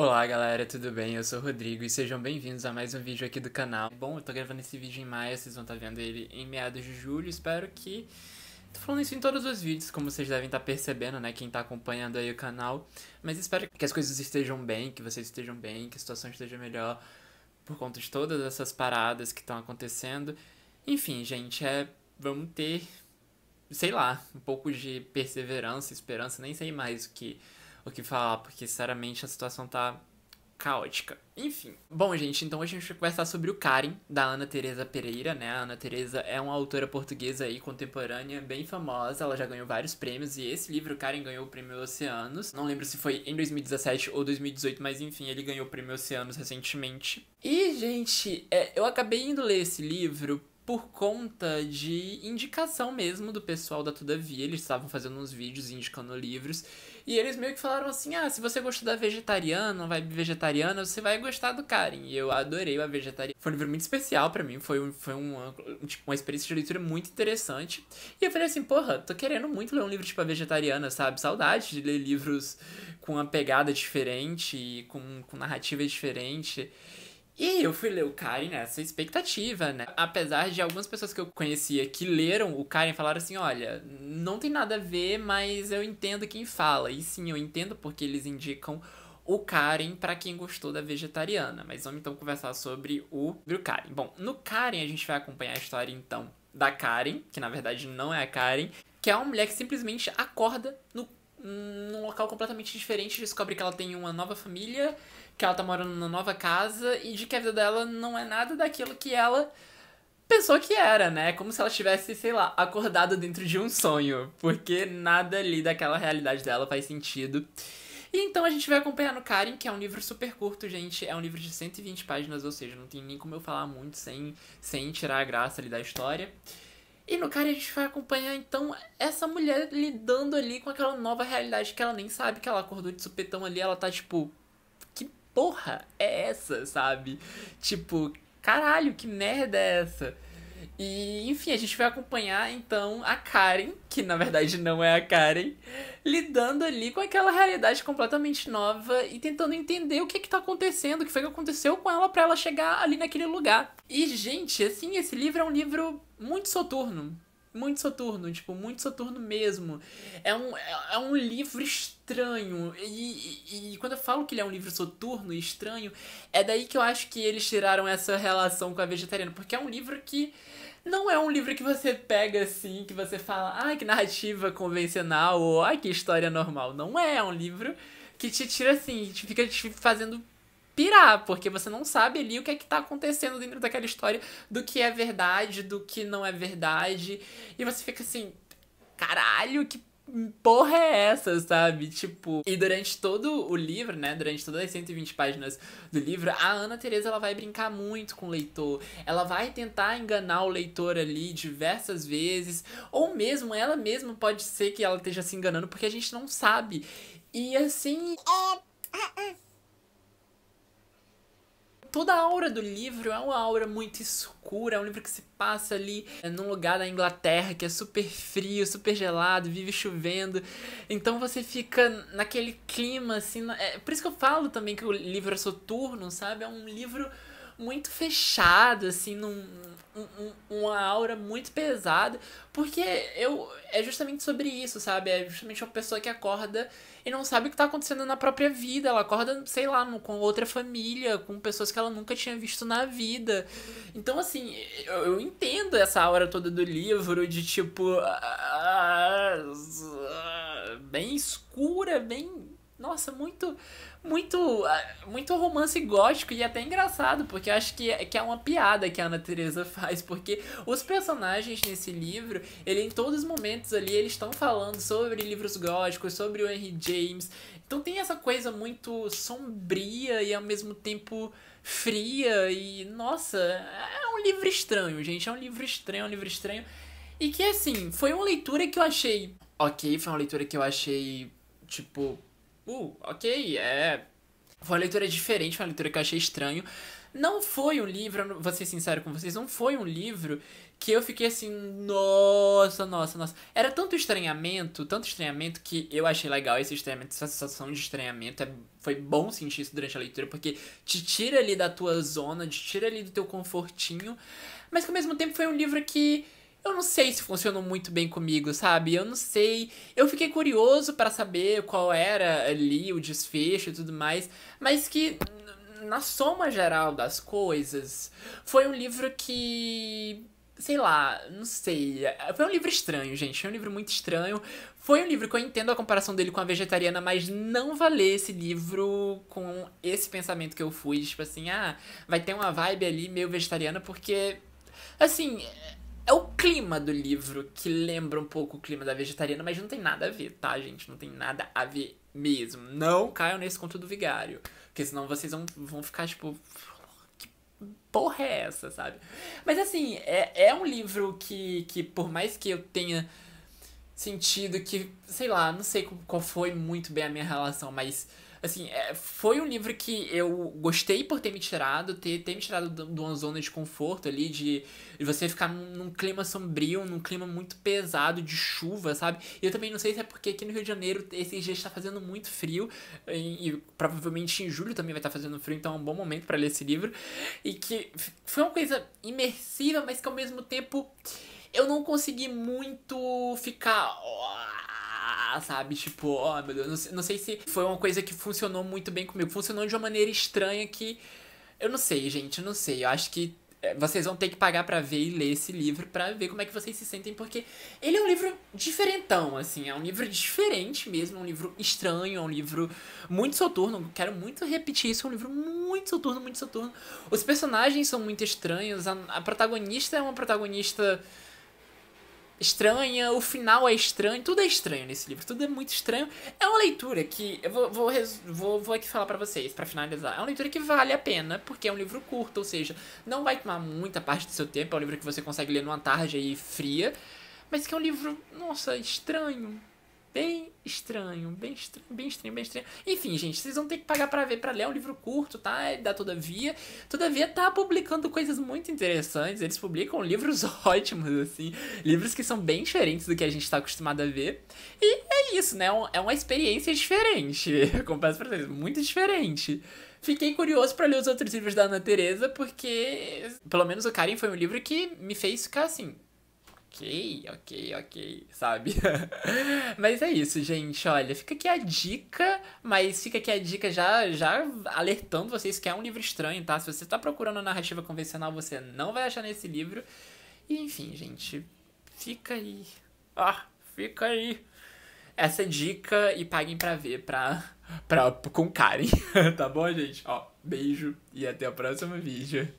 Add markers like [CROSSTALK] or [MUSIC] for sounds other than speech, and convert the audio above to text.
Olá galera, tudo bem? Eu sou o Rodrigo e sejam bem-vindos a mais um vídeo aqui do canal. Bom, eu tô gravando esse vídeo em maio, vocês vão estar tá vendo ele em meados de julho, espero que... Tô falando isso em todos os vídeos, como vocês devem estar tá percebendo, né, quem tá acompanhando aí o canal. Mas espero que as coisas estejam bem, que vocês estejam bem, que a situação esteja melhor por conta de todas essas paradas que estão acontecendo. Enfim, gente, é... vamos ter, sei lá, um pouco de perseverança, esperança, nem sei mais o que o que falar, porque sinceramente a situação tá caótica. Enfim. Bom, gente, então hoje a gente vai conversar sobre o Karen, da Ana Teresa Pereira, né? A Ana Teresa é uma autora portuguesa aí, contemporânea, bem famosa, ela já ganhou vários prêmios, e esse livro, Karen, ganhou o prêmio Oceanos. Não lembro se foi em 2017 ou 2018, mas enfim, ele ganhou o prêmio Oceanos recentemente. E, gente, é, eu acabei indo ler esse livro por conta de indicação mesmo do pessoal da Todavia. Eles estavam fazendo uns vídeos indicando livros. E eles meio que falaram assim: ah, se você gostou da vegetariana, vai vegetariana, você vai gostar do Karen. E eu adorei a vegetariana. Foi um livro muito especial para mim. Foi, um, foi uma, tipo, uma experiência de leitura muito interessante. E eu falei assim: porra, tô querendo muito ler um livro tipo a vegetariana, sabe? Saudade de ler livros com uma pegada diferente, com, com narrativa diferente. E eu fui ler o Karen nessa expectativa, né? Apesar de algumas pessoas que eu conhecia que leram o Karen falaram assim: olha, não tem nada a ver, mas eu entendo quem fala. E sim, eu entendo porque eles indicam o Karen para quem gostou da vegetariana. Mas vamos então conversar sobre o, sobre o Karen. Bom, no Karen a gente vai acompanhar a história então da Karen, que na verdade não é a Karen, que é uma mulher que simplesmente acorda no num local completamente diferente, descobre que ela tem uma nova família, que ela tá morando numa nova casa e de que a vida dela não é nada daquilo que ela pensou que era, né? Como se ela estivesse, sei lá, acordada dentro de um sonho, porque nada ali daquela realidade dela faz sentido. E então a gente vai acompanhar no Karen, que é um livro super curto, gente. É um livro de 120 páginas, ou seja, não tem nem como eu falar muito sem, sem tirar a graça ali da história. E no cara a gente vai acompanhar então essa mulher lidando ali com aquela nova realidade que ela nem sabe que ela acordou de supetão ali, ela tá tipo, que porra é essa, sabe? Tipo, caralho, que merda é essa? E, enfim, a gente vai acompanhar então a Karen, que na verdade não é a Karen, lidando ali com aquela realidade completamente nova e tentando entender o que está é que tá acontecendo, o que foi que aconteceu com ela para ela chegar ali naquele lugar. E, gente, assim, esse livro é um livro muito soturno muito soturno, tipo, muito soturno mesmo. É um, é, é um livro estranho. E, e, e, quando eu falo que ele é um livro soturno e estranho, é daí que eu acho que eles tiraram essa relação com a vegetariana. Porque é um livro que não é um livro que você pega assim, que você fala, ah, que narrativa convencional, ou ah, que história normal. Não é, é um livro que te tira assim, te fica te fazendo pirar, porque você não sabe ali o que é que tá acontecendo dentro daquela história, do que é verdade, do que não é verdade. E você fica assim, caralho, que porra é essa, sabe? Tipo, e durante todo o livro, né, durante todas as 120 páginas do livro, a Ana Teresa ela vai brincar muito com o leitor. Ela vai tentar enganar o leitor ali diversas vezes, ou mesmo ela mesma pode ser que ela esteja se enganando porque a gente não sabe. E assim, é... é, é toda a aura do livro é uma aura muito escura, é um livro que se passa ali é, num lugar da Inglaterra que é super frio, super gelado, vive chovendo. Então você fica naquele clima, assim. É, por isso que eu falo também que o livro é soturno, sabe? É um livro muito fechado, assim, num, um, uma aura muito pesada, porque eu é justamente sobre isso, sabe? É justamente uma pessoa que acorda e não sabe o que tá acontecendo na própria vida. Ela acorda, sei lá, com outra família, com pessoas que ela nunca tinha visto na vida. Então, assim, eu, eu entendo essa aura toda do livro de tipo. Ah, ah, bem escura, bem nossa, muito, muito, ah, muito romance gótico e até engraçado, porque acho que é, que é uma piada que a Ana Teresa [LAUGHS] faz, porque os personagens nesse livro, ele em todos os momentos ali, eles estão falando sobre livros góticos, sobre o Henry James. Então tem essa coisa muito sombria e ao mesmo tempo fria e nossa, é um livro estranho, gente, é um livro estranho, é um livro estranho. E que assim, foi uma leitura que eu achei OK, foi uma leitura que eu achei tipo ok, é. Foi uma leitura diferente, uma leitura que eu achei estranho. Não foi um livro, vou ser sincero com vocês, não foi um livro que eu fiquei assim, nossa, nossa, nossa. Era tanto estranhamento, tanto estranhamento que eu achei legal esse estranhamento, essa sensação de estranhamento. É, foi bom sentir isso durante a leitura, porque te tira ali da tua zona, te tira ali do teu confortinho. Mas que ao mesmo tempo foi um livro que eu não sei se funcionou muito bem comigo, sabe? Eu não sei. Eu fiquei curioso para saber qual era ali o desfecho e tudo mais, mas que na soma geral das coisas, foi um livro que sei lá, não sei. Foi um livro estranho, gente. Foi um livro muito estranho. Foi um livro que eu entendo a comparação dele com a vegetariana, mas não valer esse livro com esse pensamento que eu fui. Tipo assim, ah, vai ter uma vibe ali meio vegetariana, porque. Assim, é o clima do livro que lembra um pouco o clima da vegetariana, mas não tem nada a ver, tá, gente? Não tem nada a ver mesmo. Não caiam nesse conto do vigário. Porque senão vocês vão, vão ficar, tipo. Que porra é essa, sabe? Mas assim, é, é um livro que, que, por mais que eu tenha sentido que, sei lá, não sei qual foi muito bem a minha relação, mas Assim, é, foi um livro que eu gostei por ter me tirado, ter, ter me tirado de uma zona de conforto ali, de, de você ficar num, num, clima sombrio, num clima muito pesado de chuva, sabe? E eu também não sei se é porque aqui no Rio de Janeiro esses dias está fazendo muito frio, e, e, provavelmente em julho também vai estar tá fazendo frio, então é um bom momento para ler esse livro. E que foi uma coisa imersiva, mas que ao mesmo tempo eu não consegui muito ficar sabe? Tipo, ó, oh, meu Deus, não sei, não sei se foi uma coisa que funcionou muito bem comigo. Funcionou de uma maneira estranha que. Eu não sei, gente, eu não sei. Eu acho que é, vocês vão ter que pagar para ver e ler esse livro para ver como é que vocês se sentem, porque ele é um livro diferentão, assim, é um livro diferente mesmo, é um livro estranho, é um livro muito soturno, quero muito repetir isso, é um livro muito soturno, muito soturno. Os personagens são muito estranhos, a, a protagonista é uma protagonista estranha, o final é estranho, tudo é estranho nesse livro, tudo é muito estranho. É uma leitura que eu vou vou, vou, vou aqui falar para vocês para finalizar. É uma leitura que vale a pena porque é um livro curto, ou seja, não vai tomar muita parte do seu tempo, é um livro que você consegue ler numa tarde aí fria, mas que é um livro, nossa, estranho, Bem estranho, bem estranho, bem estranho, bem estranho. Enfim, gente, vocês vão ter que pagar para ver, para ler. É um livro curto, tá? É da Todavia. Todavia tá publicando coisas muito interessantes. Eles publicam livros [LAUGHS] ótimos, assim. Livros que são bem diferentes do que a gente tá acostumado a ver. E é isso, né? É, é uma experiência diferente. [LAUGHS] Eu confesso pra vocês, muito diferente. Fiquei curioso para ler os outros livros da Ana Teresa, porque pelo menos o Karen foi um livro que me fez ficar assim, ok, ok, ok, sabe? [LAUGHS] mas é isso, gente. Olha, fica aqui a dica, mas fica aqui a dica já, já alertando vocês que é um livro estranho, tá? Se você está procurando a narrativa convencional, você não vai achar nesse livro. E enfim, gente, fica aí. Ah, fica aí. Essa dica e paguem pra ver, pra, pra, com Karen, [LAUGHS] tá bom, gente? Ó, beijo e até o próximo vídeo.